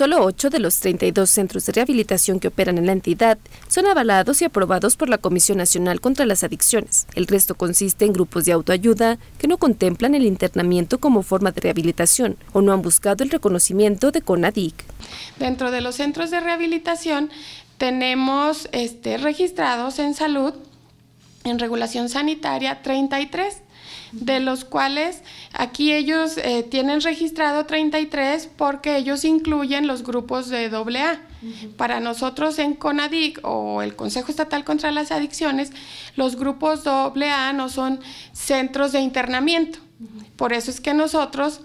Solo 8 de los 32 centros de rehabilitación que operan en la entidad son avalados y aprobados por la Comisión Nacional contra las Adicciones. El resto consiste en grupos de autoayuda que no contemplan el internamiento como forma de rehabilitación o no han buscado el reconocimiento de CONADIC. Dentro de los centros de rehabilitación tenemos este, registrados en salud, en regulación sanitaria, 33 de los cuales aquí ellos eh, tienen registrado 33 porque ellos incluyen los grupos de AA. Para nosotros en CONADIC o el Consejo Estatal contra las Adicciones, los grupos AA no son centros de internamiento. Por eso es que nosotros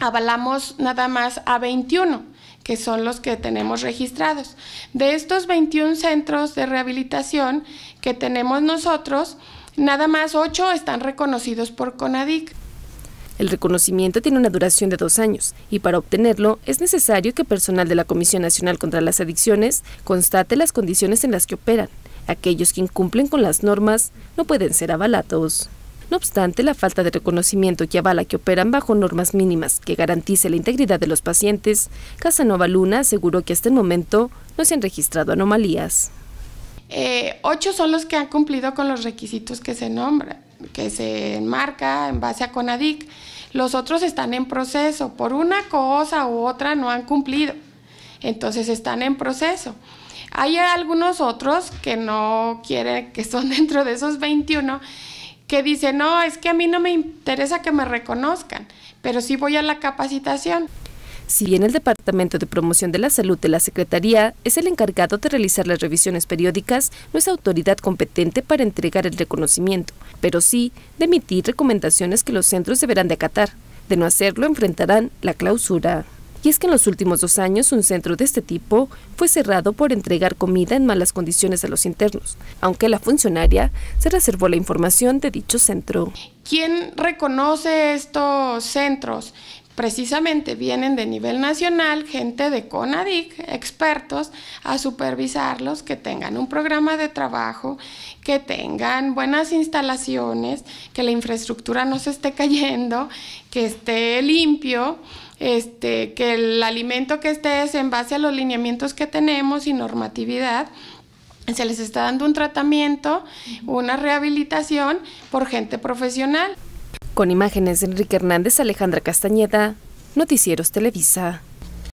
avalamos nada más a 21 que son los que tenemos registrados. De estos 21 centros de rehabilitación que tenemos nosotros, Nada más ocho están reconocidos por CONADIC. El reconocimiento tiene una duración de dos años y para obtenerlo es necesario que personal de la Comisión Nacional contra las Adicciones constate las condiciones en las que operan. Aquellos que incumplen con las normas no pueden ser avalados. No obstante, la falta de reconocimiento que avala que operan bajo normas mínimas que garantice la integridad de los pacientes, Casanova Luna aseguró que hasta el momento no se han registrado anomalías. Eh, ocho son los que han cumplido con los requisitos que se nombra, que se enmarca en base a CONADIC. Los otros están en proceso, por una cosa u otra no han cumplido, entonces están en proceso. Hay algunos otros que no quieren, que son dentro de esos 21, que dicen, no, es que a mí no me interesa que me reconozcan, pero sí voy a la capacitación. Si bien el Departamento de Promoción de la Salud de la Secretaría es el encargado de realizar las revisiones periódicas, no es autoridad competente para entregar el reconocimiento, pero sí de emitir recomendaciones que los centros deberán de acatar. De no hacerlo, enfrentarán la clausura. Y es que en los últimos dos años un centro de este tipo fue cerrado por entregar comida en malas condiciones a los internos, aunque la funcionaria se reservó la información de dicho centro. ¿Quién reconoce estos centros? Precisamente vienen de nivel nacional gente de CONADIC, expertos, a supervisarlos, que tengan un programa de trabajo, que tengan buenas instalaciones, que la infraestructura no se esté cayendo, que esté limpio. Este, que el alimento que esté es en base a los lineamientos que tenemos y normatividad, se les está dando un tratamiento, una rehabilitación por gente profesional. Con imágenes de Enrique Hernández, Alejandra Castañeda, Noticieros Televisa.